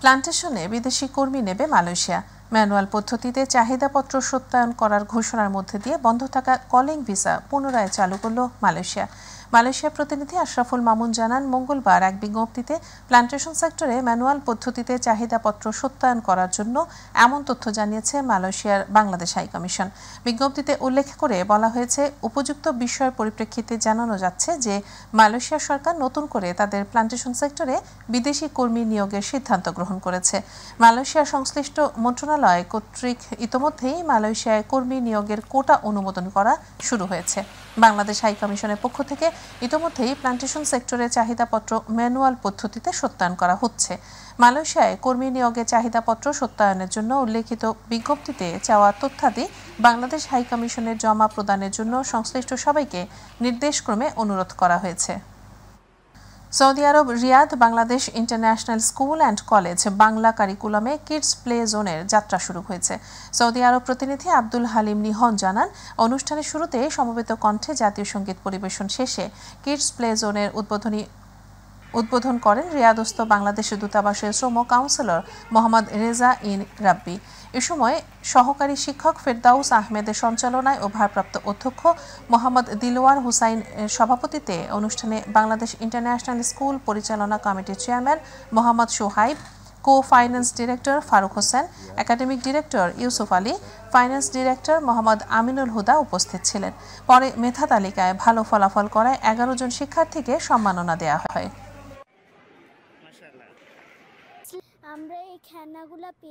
প্লান্টেশনে বিদেশি কর্মী নেবে মালয়েশিয়া ম্যানুয়াল পদ্ধতিতে চাহিদাপত্র সত্যায়ন করার ঘোষণার মধ্যে দিয়ে বন্ধ থাকা কলিং ভিসা পুনরায় চালু করল মালয়েশিয়া মালয়েশিয়া প্রতিনিধি আশরাফুল মামুন জানান মঙ্গলবার এক বিজ্ঞপ্তিতে প্ল্যান্টেশন সেক্টরে ম্যানুয়াল পদ্ধতিতে চাহিদাপত্র সত্যায়ন করার জন্য এমন তথ্য জানিয়েছে মালয়েশিয়ার বাংলাদেশ হাইকমিশন বিজ্ঞপ্তিতে উল্লেখ করে বলা হয়েছে উপযুক্ত বিষয়ের পরিপ্রেক্ষিতে জানানো যাচ্ছে যে মালয়েশিয়া সরকার নতুন করে তাদের প্ল্যান্টেশন সেক্টরে বিদেশি কর্মী নিয়োগের সিদ্ধান্ত গ্রহণ করেছে মালয়েশিয়া সংশ্লিষ্ট মন্ত্রণালয় কর্তৃক ইতোমধ্যেই মালয়েশিয়ায় কর্মী নিয়োগের কোটা অনুমোদন করা শুরু হয়েছে বাংলাদেশ হাইকমিশনের পক্ষ থেকে ইতোমধ্যেই প্লান্টেশন সেক্টরে চাহিদাপত্র ম্যানুয়াল পদ্ধতিতে সত্যায়ন করা হচ্ছে মালয়েশিয়ায় কর্মী নিয়োগে চাহিদাপত্র সত্যায়নের জন্য উল্লেখিত বিজ্ঞপ্তিতে চাওয়া তথ্যাদি বাংলাদেশ হাইকমিশনের জমা প্রদানের জন্য সংশ্লিষ্ট সবাইকে নির্দেশক্রমে অনুরোধ করা হয়েছে Saudi Arab Riyadh Bangladesh international school and college Bangla কারিকুলামে কিডস প্লে জোনের যাত্রা শুরু হয়েছে সৌদি আরব প্রতিনিধি আব্দুল হালিম নিহন জানান অনুষ্ঠানের শুরুতে সমবেত কণ্ঠে জাতীয় সঙ্গীত পরিবেশন শেষে কিডস প্লে জোনের উদ্বোধনী উদ্বোধন করেন রিয়াদস্ত বাংলাদেশের দূতাবাসের শ্রম কাউন্সিলর মোহাম্মদ রেজা ইন রাব্বি এ সময় সহকারী শিক্ষক ফেরদাউস আহমেদের সঞ্চালনায় ও ভারপ্রাপ্ত অধ্যক্ষ মোহাম্মদ দিলওয়ার হুসাইন সভাপতিতে অনুষ্ঠানে বাংলাদেশ ইন্টারন্যাশনাল স্কুল পরিচালনা কমিটির chairman Mohammad Sohaib co finance director Faruk Hossain academic director Yusuf Ali finance director Mohammad Aminul Huda উপস্থিত ছিলেন পরে মেধা তালিকায় ভালো ফলাফল করায় এগারো জন শিক্ষার্থীকে সম্মাননা দেওয়া হয় আমরা এই খেলনাগুলো পেয়ে